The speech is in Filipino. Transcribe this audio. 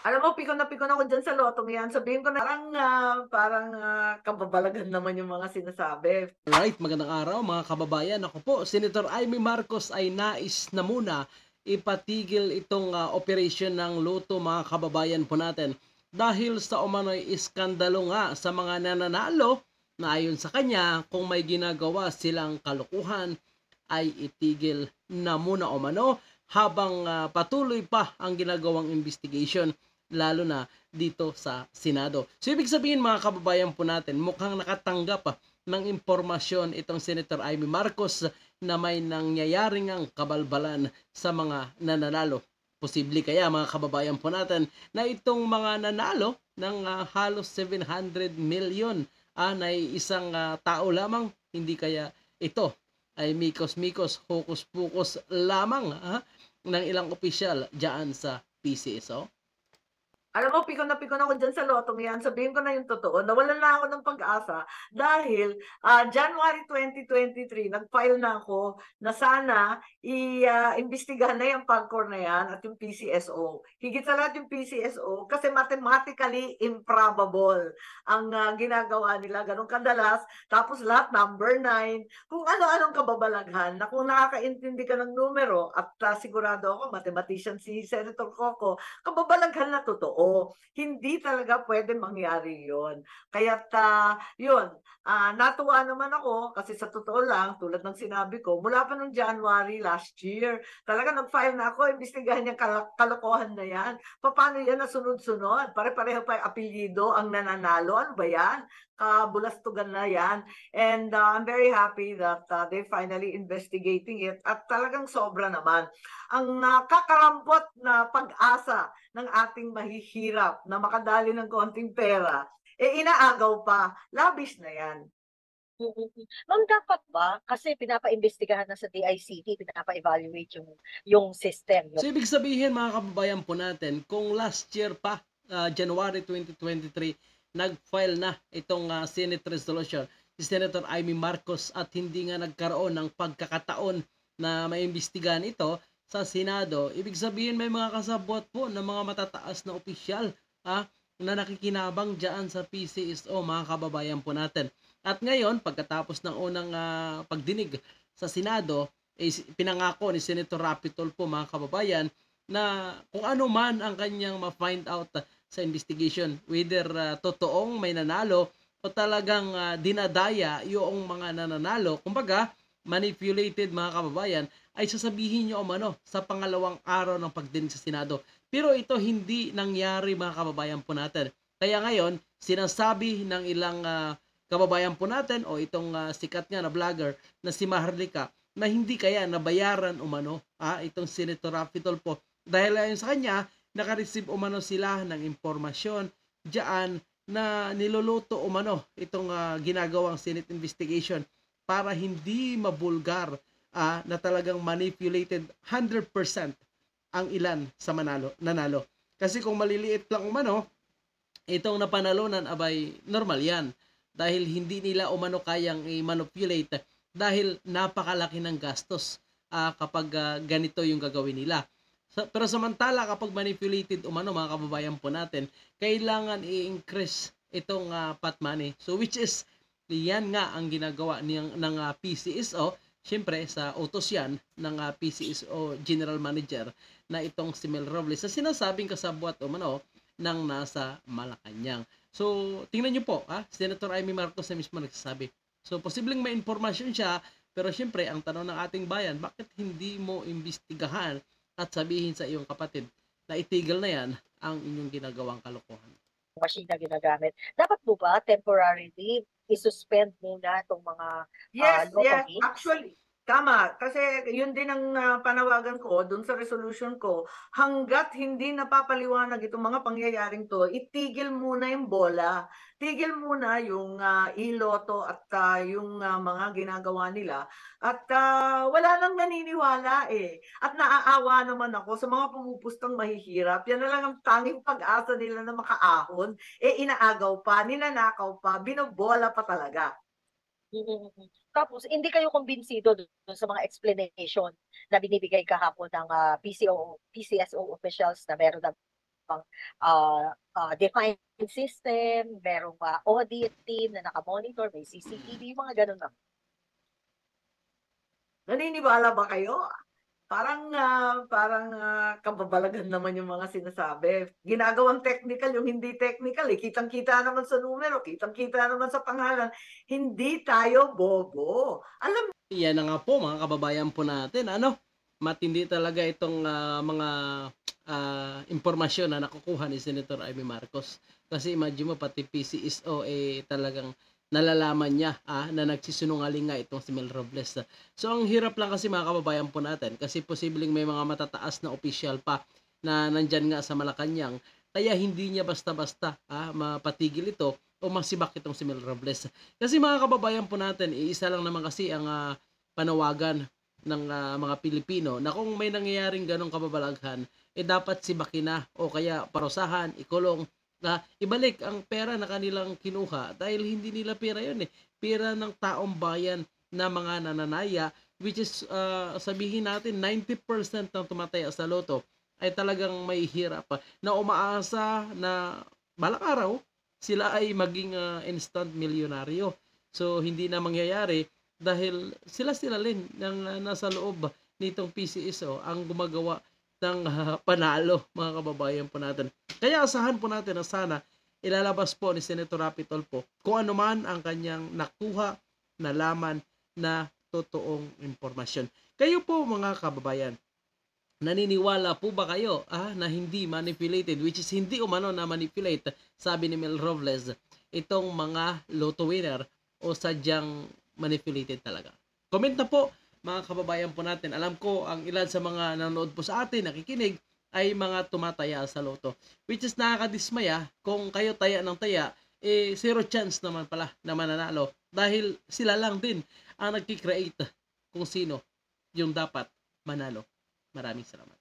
Alam mo, pikon na pikon ako dyan sa lotong yan. Sabihin ko na parang, ah, parang ah, kababalagan naman yung mga sinasabi. Alright, magandang araw mga kababayan. Ako po, Senator Amy Marcos ay nais na muna ipatigil itong ah, operation ng luto mga kababayan po natin dahil sa umano'y iskandalo nga sa mga nananalo na ayon sa kanya kung may ginagawa silang kalukuhan ay itigil na muna umano habang ah, patuloy pa ang ginagawang investigation lalo na dito sa Senado. So ibig sabihin mga kababayan po natin, mukhang nakatanggap ah, ng impormasyon itong Senator Amy Marcos na may nangyayaring ang kabalbalan sa mga nananalo. Posible kaya mga kababayan po natin na itong mga nanalo ng uh, halos 700 million ah, na isang uh, tao lamang, hindi kaya ito ay mikos-mikos, hokus-pokus lamang ha, ng ilang opisyal dyan sa PCSO. Alam mo, pikon na pikon ako dyan sa lotong yan. Sabihin ko na yung totoo. Nawalan na ako ng pag-asa dahil uh, January 2023, nag-file na ako na sana i-imbestigahan ah, uh, na yung pagkor na yan at yung PCSO. Higit sa lahat yung PCSO kasi mathematically improbable ang uh, ginagawa nila. Ganun kadalas. Tapos lahat number 9. Kung ano-anong kababalaghan na kung nakakaintindi ka ng numero at uh, sigurado ako, mathematician si Senator Coco, kababalaghan na totoo totoo. Hindi talaga pwede mangyari yon. Kaya uh, yun, uh, natuwa naman ako kasi sa totoo lang, tulad ng sinabi ko, mula pa noong January last year, talaga nag-file na ako, imbestigahan yung kal- kalokohan na yan. Paano yan nasunod-sunod? Pare-pareho pa yung apelyido ang nananalo. Ano ba yan? uh, bulastugan na yan. And uh, I'm very happy that uh, they finally investigating it at talagang sobra naman. Ang nakakarampot uh, na pag-asa ng ating mahihirap na makadali ng konting pera, eh inaagaw pa, labis na yan. Mm-hmm. Ma'am, dapat ba? Kasi pinapa-investigahan na sa DICT, pinapa-evaluate yung, yung system. Yung... So, ibig sabihin mga kababayan po natin, kung last year pa, uh, January 2023, nag-file na itong uh, Senate resolution si Senator Amy Marcos at hindi nga nagkaroon ng pagkakataon na maimbestigahan ito sa Senado. Ibig sabihin may mga kasabot po ng mga matataas na opisyal ah, na nakikinabang dyan sa PCSO mga kababayan po natin. At ngayon, pagkatapos ng unang uh, pagdinig sa Senado, eh, pinangako ni Senator Rapitol po mga kababayan na kung ano man ang kanyang ma-find out sa investigation whether uh, totoong may nanalo o talagang uh, dinadaya yung mga nananalo. Kumbaga, manipulated mga kababayan ay sasabihin nyo umano sa pangalawang araw ng pagdinig sa Senado. Pero ito hindi nangyari mga kababayan po natin. Kaya ngayon, sinasabi ng ilang uh, kababayan po natin o itong uh, sikat nga na vlogger na si Maharlika na hindi kaya nabayaran umano ah, itong Senator Raffitol po dahil ayon sa kanya nakareceive umano sila ng impormasyon diyan na niluluto umano itong uh, ginagawang Senate investigation para hindi mabulgar uh, na talagang manipulated 100% ang ilan sa manalo, nanalo. Kasi kung maliliit lang umano, itong napanalunan abay normal yan dahil hindi nila umano kayang i-manipulate dahil napakalaki ng gastos uh, kapag uh, ganito yung gagawin nila. Sa, pero samantala kapag manipulated umano mga kababayan po natin, kailangan i-increase itong uh, pot money. So which is yan nga ang ginagawa ng ng uh, ah, PCSO Siyempre, sa utos yan ng uh, ah, PCSO General Manager na itong si Mel Robles sa sinasabing kasabwat umano ng nasa Malacanang. So, tingnan niyo po, ha, Senator Amy Marcos na mismo nagsasabi. So, posibleng may informasyon siya, pero siyempre, ang tanong ng ating bayan, bakit hindi mo imbestigahan at sabihin sa iyong kapatid na itigil na yan ang inyong ginagawang kalokohan. Machine na ginagamit. Dapat po ba temporarily isuspend muna itong mga ah, yes, uh, yes. Games? Actually, Tama, kasi yun din ang uh, panawagan ko dun sa resolution ko. Hanggat hindi napapaliwanag itong mga pangyayaring to, itigil muna yung bola. Tigil muna yung uh, iloto at uh, yung uh, mga ginagawa nila. At uh, wala nang naniniwala eh. At naaawa naman ako sa mga pumupustang mahihirap. Yan na lang ang tanging pag-asa nila na makaahon. Eh inaagaw pa, ninanakaw pa, binobola pa talaga. Tapos, hindi kayo kumbinsido doon sa mga explanation na binibigay kahapon ng uh, ah, PCO, PCSO officials na meron na merong uh, ah, uh, ah, defined system, merong uh, audit team na nakamonitor, may CCTV, mga ganun na. Naniniwala ba kayo? parang uh, parang uh, kababalagan naman yung mga sinasabi. Ginagawang technical yung hindi technical. Eh. Kitang-kita naman sa numero, kitang-kita naman sa pangalan. Hindi tayo bobo. Alam Yan na nga po mga kababayan po natin. Ano? Matindi talaga itong uh, mga uh, impormasyon na nakukuha ni Senator Amy Marcos. Kasi imagine mo pati PCSO eh talagang nalalaman niya ah, na nagsisinungaling nga itong si Mel Robles. So ang hirap lang kasi mga kababayan po natin kasi posibleng may mga matataas na official pa na nandyan nga sa Malacanang kaya hindi niya basta-basta ah, mapatigil ito o masibak itong si Mel Robles. Kasi mga kababayan po natin, iisa lang naman kasi ang uh, panawagan ng uh, mga Pilipino na kung may nangyayaring ganong kababalaghan, eh dapat sibakin na o kaya parusahan, ikulong, na ibalik ang pera na kanilang kinuha dahil hindi nila pera yon eh. Pera ng taong bayan na mga nananaya which is uh, sabihin natin 90% ng tumataya sa loto ay talagang may hirap ah. na umaasa na balang araw sila ay maging uh, instant milyonaryo. So hindi na mangyayari dahil sila sila rin ng uh, nasa loob nitong PCSO ang gumagawa ng uh, panalo, mga kababayan po natin. Kaya asahan po natin na sana ilalabas po ni Senator Rapi Tolpo kung ano man ang kanyang nakuha na laman na totoong impormasyon. Kayo po mga kababayan, naniniwala po ba kayo ah, na hindi manipulated which is hindi umano na manipulate sabi ni Mel Robles itong mga lotto winner o sadyang manipulated talaga. Comment na po mga kababayan po natin. Alam ko, ang ilan sa mga nanonood po sa atin, nakikinig, ay mga tumataya sa loto. Which is nakakadismaya, kung kayo taya ng taya, eh zero chance naman pala na mananalo. Dahil sila lang din ang nagkikreate kung sino yung dapat manalo. Maraming salamat.